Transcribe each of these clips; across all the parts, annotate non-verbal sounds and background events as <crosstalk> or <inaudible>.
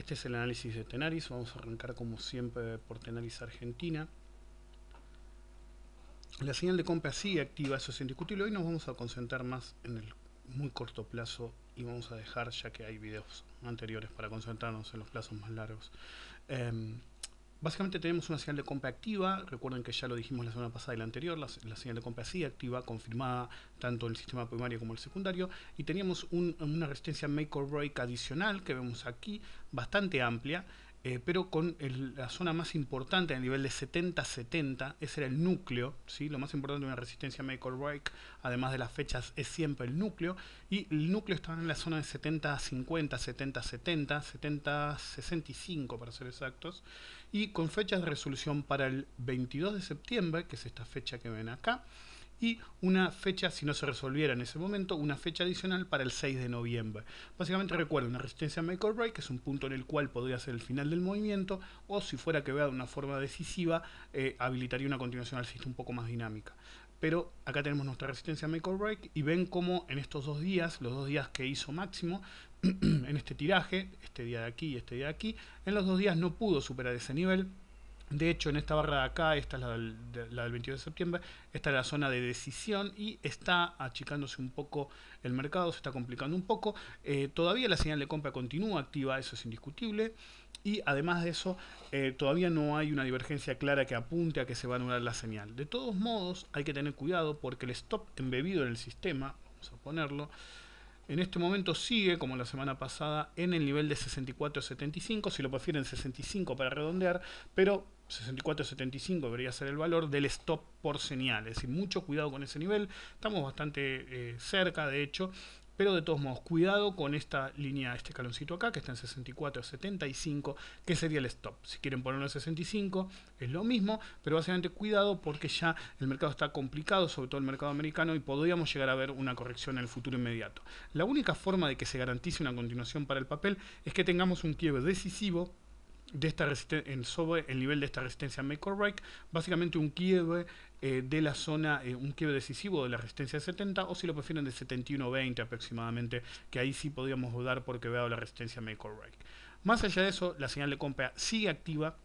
Este es el análisis de Tenaris, vamos a arrancar como siempre por Tenaris Argentina. La señal de compra sigue activa, eso es indiscutible. Hoy nos vamos a concentrar más en el muy corto plazo y vamos a dejar, ya que hay videos anteriores para concentrarnos en los plazos más largos, em, Básicamente tenemos una señal de compra activa, recuerden que ya lo dijimos la semana pasada y la anterior, la, señal de compra sí activa, confirmada tanto en el sistema primario como el secundario, y teníamos una resistencia make or break adicional que vemos aquí, bastante amplia, eh, pero con la zona más importante a nivel de 70-70, ese era el núcleo, lo más importante de una resistencia make or break, además de las fechas, es siempre el núcleo, y el núcleo estaba en la zona de 70-50, 70-70, 70-65 para ser exactos, y con fechas de resolución para el 22 de septiembre, que es esta fecha que ven acá, y una fecha, si no se resolviera en ese momento, una fecha adicional para el 6 de noviembre. Básicamente recuerda una resistencia make or break, que es un punto en el cual podría ser el final del movimiento, o si fuera que vea de una forma decisiva, eh, habilitaría una continuación al sistema un poco más dinámica pero acá tenemos nuestra resistencia make or break y ven cómo en estos dos días, los dos días que hizo máximo, <clears throat> en este tiraje, este día de aquí y este día de aquí, en los dos días no pudo superar ese nivel, de hecho, en esta barra de acá, esta es la del, 22 de septiembre, esta es la zona de decisión y está achicándose un poco el mercado, se está complicando un poco. Eh, todavía la señal de compra continúa activa, eso es indiscutible. Y además de eso, eh, todavía no hay una divergencia clara que apunte a que se va a anular la señal. De todos modos, hay que tener cuidado porque el stop embebido en el sistema, vamos a ponerlo, en este momento sigue, como la semana pasada, en el nivel de 64-75, si lo prefieren 65 para redondear, pero 64-75 debería ser el valor del stop por señal. Es decir, mucho cuidado con ese nivel. Estamos bastante eh, cerca, de hecho. Pero de todos modos, cuidado con esta línea, este caloncito acá, que está en 64 75, que sería el stop. Si quieren ponerlo en 65, es lo mismo, pero básicamente cuidado porque ya el mercado está complicado, sobre todo el mercado americano, y podríamos llegar a ver una corrección en el futuro inmediato. La única forma de que se garantice una continuación para el papel es que tengamos un quiebre decisivo de esta en sobre el nivel de esta resistencia make break, básicamente un quiebre eh, de la zona, eh, un quiebre decisivo de la resistencia de 70, o si lo prefieren de 71-20 aproximadamente, que ahí sí podríamos dudar porque veo la resistencia make or break. Más allá de eso, la señal de compra sigue activa,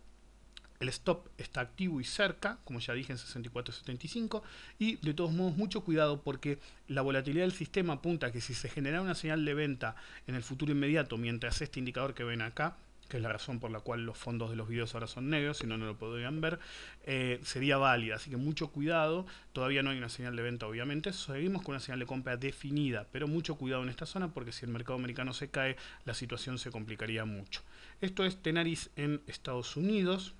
el stop está activo y cerca, como ya dije en 64.75, y de todos modos mucho cuidado porque la volatilidad del sistema apunta que si se genera una señal de venta en el futuro inmediato, mientras este indicador que ven acá, que es la razón por la cual los fondos de los videos ahora son negros, si no, no lo podrían ver, eh, sería válida. Así que mucho cuidado, todavía no hay una señal de venta, obviamente, seguimos con una señal de compra definida, pero mucho cuidado en esta zona porque si el mercado americano se cae, la situación se complicaría mucho. Esto es Tenaris en Estados Unidos.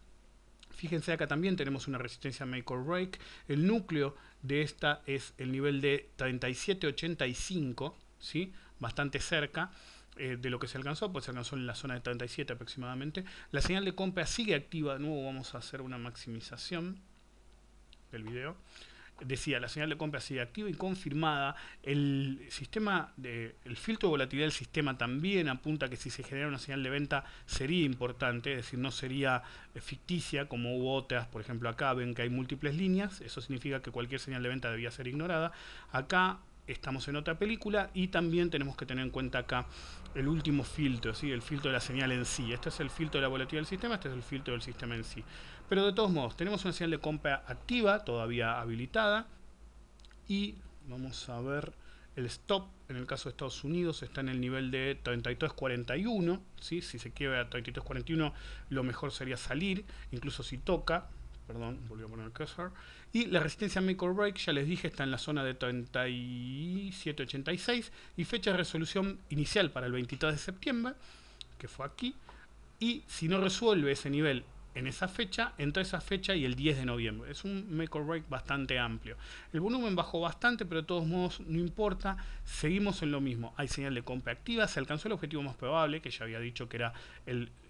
Fíjense acá también tenemos una resistencia make or break. El núcleo de esta es el nivel de 37.85, ¿sí? bastante cerca. Eh, de lo que se alcanzó, pues se alcanzó en la zona de 37 aproximadamente. La señal de compra sigue activa de nuevo, vamos a hacer una maximización del video. Decía, la señal de compra sigue activa y confirmada. El sistema de, el filtro de volatilidad del sistema también apunta que si se genera una señal de venta sería importante, es decir, no sería eh, ficticia como hubo otras, por ejemplo acá ven que hay múltiples líneas, eso significa que cualquier señal de venta debía ser ignorada. Acá estamos en otra película y también tenemos que tener en cuenta acá el último filtro, ¿sí? el filtro de la señal en sí. Este es el filtro de la volatilidad del sistema, este es el filtro del sistema en sí. Pero de todos modos, tenemos una señal de compra activa, todavía habilitada, y vamos a ver el stop, en el caso de Estados Unidos, está en el nivel de 32.41. ¿sí? si se quiebra 33.41 lo mejor sería salir, incluso si toca, perdón, volví a poner el cursor. Y la resistencia make or break, ya les dije, está en la zona de 37.86 y fecha de resolución inicial para el 22 de septiembre, que fue aquí. Y si no resuelve ese nivel en esa fecha, entre esa fecha y el 10 de noviembre. Es un make break bastante amplio. El volumen bajó bastante, pero de todos modos no importa, seguimos en lo mismo. Hay señal de compra activa, se alcanzó el objetivo más probable, que ya había dicho que era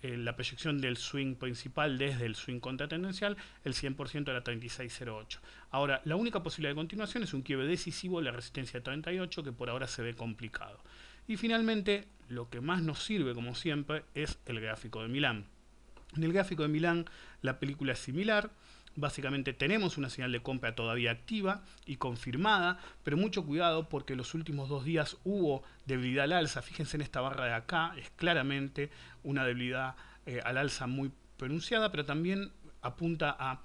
la proyección del swing principal desde el swing contratendencial, el 100% era 36.08. Ahora, la única posibilidad de continuación es un quiebre decisivo, la resistencia de 38, que por ahora se ve complicado. Y finalmente, lo que más nos sirve, como siempre, es el gráfico de Milán. En el gráfico de Milán la película es similar. Básicamente tenemos una señal de compra todavía activa y confirmada, pero mucho cuidado porque los últimos dos días hubo debilidad al alza. Fíjense en esta barra de acá, es claramente una debilidad eh, al alza muy pronunciada, pero también apunta a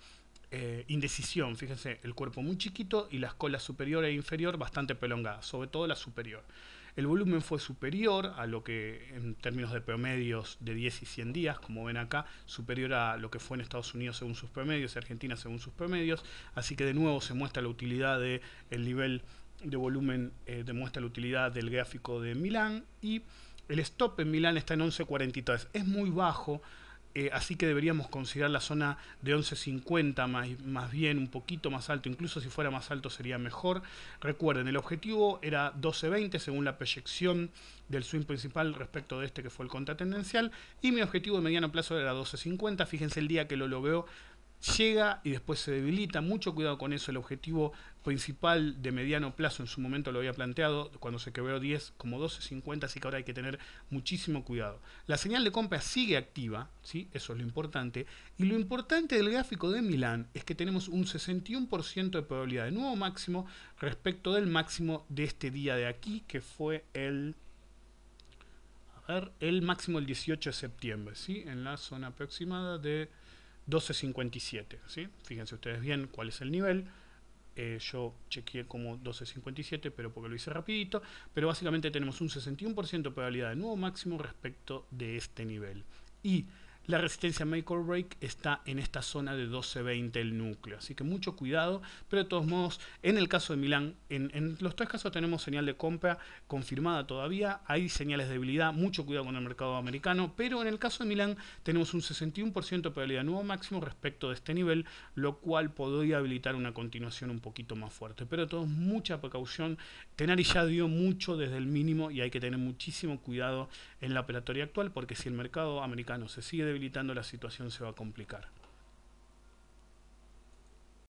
eh, indecisión. Fíjense, el cuerpo muy chiquito y las colas superior e inferior bastante prolongadas, sobre todo la superior. El volumen fue superior a lo que en términos de promedios de 10 y 100 días, como ven acá, superior a lo que fue en Estados Unidos según sus promedios y Argentina según sus promedios. Así que de nuevo se muestra la utilidad del el nivel de volumen, eh, demuestra la utilidad del gráfico de Milán y el stop en Milán está en 11.43. Es muy bajo eh, así que deberíamos considerar la zona de 11.50 más, más bien, un poquito más alto, incluso si fuera más alto sería mejor. Recuerden, el objetivo era 12.20 según la proyección del swing principal respecto de este que fue el contratendencial y mi objetivo de mediano plazo era 12.50, fíjense el día que lo veo llega y después se debilita. Mucho cuidado con eso. El objetivo principal de mediano plazo en su momento lo había planteado cuando se quebró 10 como 12.50, así que ahora hay que tener muchísimo cuidado. La señal de compra sigue activa, ¿sí? eso es lo importante. Y lo importante del gráfico de Milán es que tenemos un 61% de probabilidad de nuevo máximo respecto del máximo de este día de aquí, que fue el a ver, el máximo el 18 de septiembre, ¿sí? en la zona aproximada de 12.57, ¿sí? Fíjense ustedes bien cuál es el nivel. Eh, yo chequeé como 12.57, pero porque lo hice rapidito. Pero básicamente tenemos un 61% de probabilidad de nuevo máximo respecto de este nivel. Y la resistencia make or break está en esta zona de 12.20 el núcleo. Así que mucho cuidado, pero de todos modos, en el caso de Milán, en, los tres casos tenemos señal de compra confirmada todavía, hay señales de debilidad, mucho cuidado con el mercado americano, pero en el caso de Milán tenemos un 61% de probabilidad de nuevo máximo respecto de este nivel, lo cual podría habilitar una continuación un poquito más fuerte. Pero de todos, mucha precaución. Tenari ya dio mucho desde el mínimo y hay que tener muchísimo cuidado en la operatoria actual, porque si el mercado americano se sigue debilitando la situación se va a complicar.